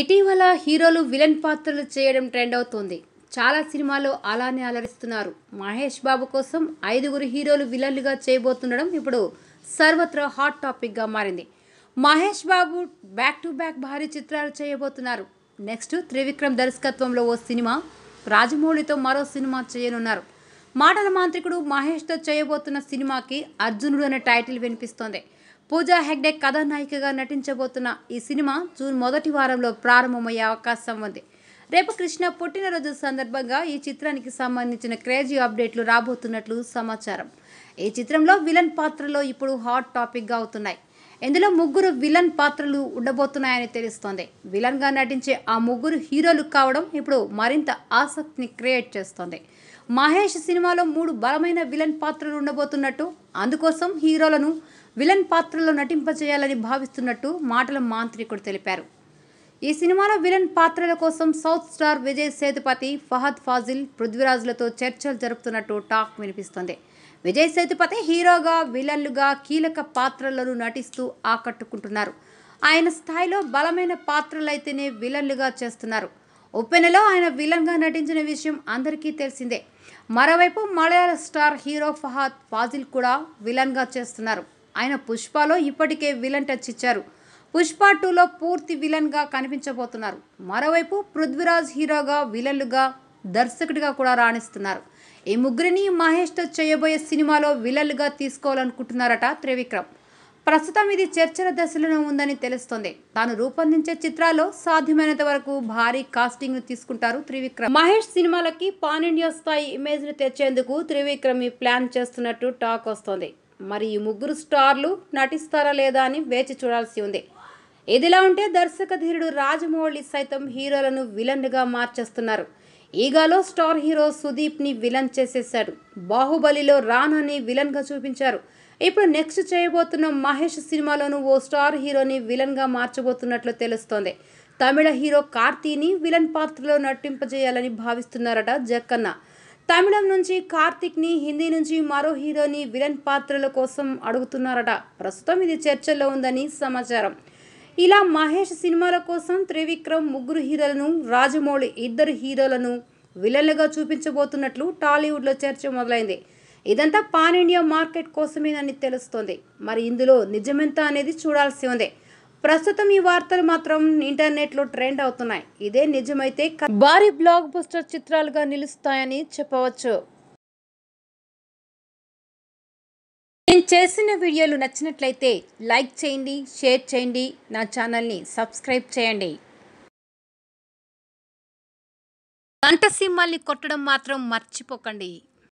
ఇటీవల హీరోలు విలన్ పాత్రలు చేయడం ట్రెండ్ అవుతోంది చాలా సినిమాలు అలానే అలరిస్తున్నారు మహేష్ బాబు కోసం ఐదుగురు హీరోలు విలన్లుగా చేయబోతుండడం ఇప్పుడు సర్వత్రా హాట్ టాపిక్గా మారింది Mahesh Babu back to back భారీ చిత్రాలు చేయబోతున్నారు నెక్స్ట్ త్రివిక్రమ్ దర్శకత్వంలో ఓ సినిమా రాజమౌళితో మరో సినిమా చేయనున్నారు మాటల మాంత్రికుడు మహేష్తో చేయబోతున్న సినిమాకి అర్జునుడు అనే టైటిల్ వినిపిస్తోంది పూజా హెగ్డే కథానాయికగా నటించబోతున్న ఈ సినిమా జూన్ మొదటి వారంలో ప్రారంభమయ్యే అవకాశం ఉంది రేపు కృష్ణ పుట్టినరోజు సందర్భంగా ఈ చిత్రానికి సంబంధించిన క్రేజీ అప్డేట్లు రాబోతున్నట్లు సమాచారం ఈ చిత్రంలో విలన్ పాత్రలో ఇప్పుడు హాట్ టాపిక్గా అవుతున్నాయి ఇందులో ముగ్గురు విలన్ పాత్రలు ఉండబోతున్నాయని తెలుస్తోంది విలన్గా నటించే ఆ ముగ్గురు హీరోలు కావడం ఇప్పుడు మరింత ఆసక్తిని క్రియేట్ చేస్తోంది మహేష్ సినిమాలో మూడు బలమైన విలన్ పాత్రలు ఉండబోతున్నట్టు అందుకోసం హీరోలను విలన్ పాత్రలో నటింపజేయాలని భావిస్తున్నట్టు మాటల మాంత్రికుడు తెలిపారు ఈ సినిమాలో విలన్ పాత్రల కోసం సౌత్ స్టార్ విజయ్ సేతుపతి ఫహద్ ఫాజిల్ పృథ్వీరాజులతో చర్చలు జరుపుతున్నట్టు టాక్ వినిపిస్తుంది విజయ్ సేతుపతి హీరోగా విలన్లుగా కీలక పాత్రలను నటిస్తూ ఆకట్టుకుంటున్నారు ఆయన స్థాయిలో బలమైన పాత్రలైతేనే విలన్లుగా చేస్తున్నారు ఉప్పెనలో ఆయన విలన్గా నటించిన విషయం అందరికీ తెలిసిందే మరోవైపు మలయాళ స్టార్ హీరో ఫహాద్ ఫాజిల్ కూడా విలన్గా చేస్తున్నారు ఆయన పుష్పలో ఇప్పటికే విలన్ టచ్ ఇచ్చారు పుష్ప టూలో పూర్తి విలన్గా కనిపించబోతున్నారు మరోవైపు పృథ్వీరాజ్ హీరోగా విలన్లుగా దర్శకుడిగా కూడా రాణిస్తున్నారు ఈ ముగ్గురిని మహేష్తో చేయబోయే సినిమాలో విలన్లుగా తీసుకోవాలనుకుంటున్నారట త్రివిక్రమ్ ప్రస్తుతం ఇది చర్చల దశలోనే ఉందని తెలుస్తోంది తాను రూపొందించే చిత్రాల్లో సాధ్యమైనంత వరకు భారీ కాస్టింగ్ ను తీసుకుంటారు త్రివిక్రమ్ మహేష్ సినిమాలకి పాన్ ఇండియా స్థాయి ఇమేజ్ ను తెచ్చేందుకు త్రివిక్రమ్ ఈ ప్లాన్ చేస్తున్నట్టు టాక్ వస్తోంది మరి ఈ ముగ్గురు స్టార్లు నటిస్తారా లేదా అని వేచి చూడాల్సి ఉంది ఇదిలా ఉంటే దర్శక ధీరుడు రాజమౌళి సైతం హీరోలను విలన్గా మార్చేస్తున్నారు ఈగాలో స్టార్ హీరో సుదీప్ని విలన్ చేసేశాడు బాహుబలిలో రానాని విలన్గా చూపించారు ఇప్పుడు నెక్స్ట్ చేయబోతున్న మహేష్ సినిమాలోను ఓ స్టార్ హీరోని విలన్గా మార్చబోతున్నట్లు తెలుస్తోంది తమిళ హీరో కార్తీని విలన్ పాత్రలో నటింపజేయాలని భావిస్తున్నారట జక్కన్న తమిళం నుంచి కార్తిక్ని హిందీ నుంచి మరో హీరోని విలన్ పాత్రల కోసం అడుగుతున్నారట ప్రస్తుతం ఇది చర్చలో ఉందని సమాచారం ఇలా మహేష్ సినిమాల కోసం త్రివిక్రమ్ ముగ్గురు హీరోలను రాజమౌళి ఇద్దరు హీరోలను విలన్లుగా చూపించబోతున్నట్లు టాలీవుడ్లో చర్చ మొదలైంది ఇదంతా పాన్ ఇండియా మార్కెట్ కోసమేనని తెలుస్తోంది మరి ఇందులో నిజమెంత అనేది చూడాల్సి ఉంది ప్రస్తుతం ఈ వార్తలు మాత్రం ఇంటర్నెట్లో ట్రెండ్ అవుతున్నాయి ఇదే నిజమైతే భారీ బ్లాక్ బస్టర్ చిత్రాలుగా నిలుస్తాయని చెప్పవచ్చు నేను చేసిన వీడియోలు నచ్చినట్లయితే లైక్ చేయండి షేర్ చేయండి నా ఛానల్ని సబ్స్క్రైబ్ చేయండి గంటసింహాల్ని కొట్టడం మాత్రం మర్చిపోకండి